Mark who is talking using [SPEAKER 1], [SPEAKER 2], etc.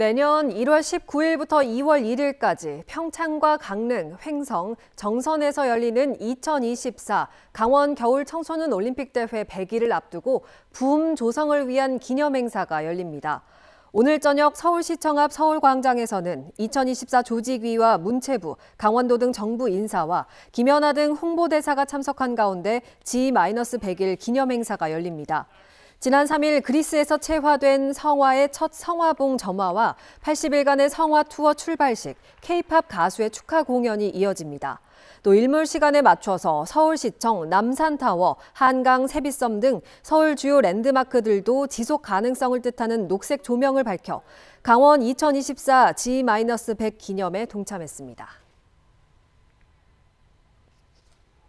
[SPEAKER 1] 내년 1월 19일부터 2월 1일까지 평창과 강릉, 횡성, 정선에서 열리는 2024 강원 겨울 청소년 올림픽 대회 100일을 앞두고 부음 조성을 위한 기념 행사가 열립니다. 오늘 저녁 서울시청 앞 서울광장에서는 2024 조직위와 문체부, 강원도 등 정부 인사와 김연아 등 홍보대사가 참석한 가운데 G-100일 기념 행사가 열립니다. 지난 3일 그리스에서 체화된 성화의 첫 성화봉 점화와 80일간의 성화 투어 출발식, K-팝 가수의 축하 공연이 이어집니다. 또 일몰 시간에 맞춰서 서울시청, 남산타워, 한강 세비섬 등 서울 주요 랜드마크들도 지속 가능성을 뜻하는 녹색 조명을 밝혀 강원 2024 G-100 기념에 동참했습니다.